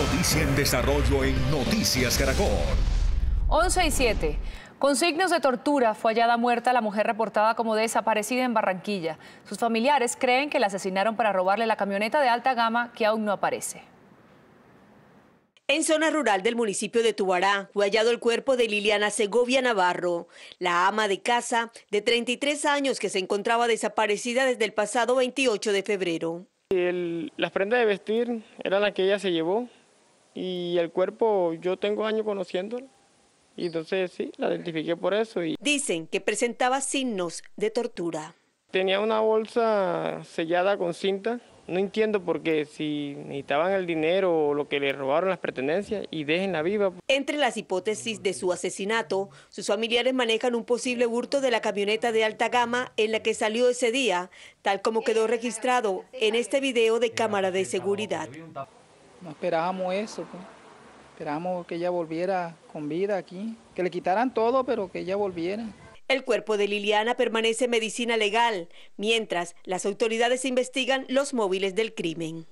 Noticia en desarrollo en Noticias Caracol. 11 y 7. Con signos de tortura fue hallada muerta la mujer reportada como desaparecida en Barranquilla. Sus familiares creen que la asesinaron para robarle la camioneta de alta gama que aún no aparece. En zona rural del municipio de Tubará fue hallado el cuerpo de Liliana Segovia Navarro, la ama de casa de 33 años que se encontraba desaparecida desde el pasado 28 de febrero. las prendas de vestir eran las que ella se llevó, y el cuerpo, yo tengo años conociéndolo. Y entonces sí, la identifiqué por eso. Dicen que presentaba signos de tortura. Tenía una bolsa sellada con cinta. No entiendo por qué, si necesitaban el dinero o lo que le robaron las pertenencias y la viva. Entre las hipótesis de su asesinato, sus familiares manejan un posible hurto de la camioneta de alta gama en la que salió ese día, tal como quedó registrado en este video de cámara de seguridad. No esperábamos eso. Pues. Esperábamos que ella volviera con vida aquí, que le quitaran todo, pero que ella volviera. El cuerpo de Liliana permanece en medicina legal, mientras las autoridades investigan los móviles del crimen.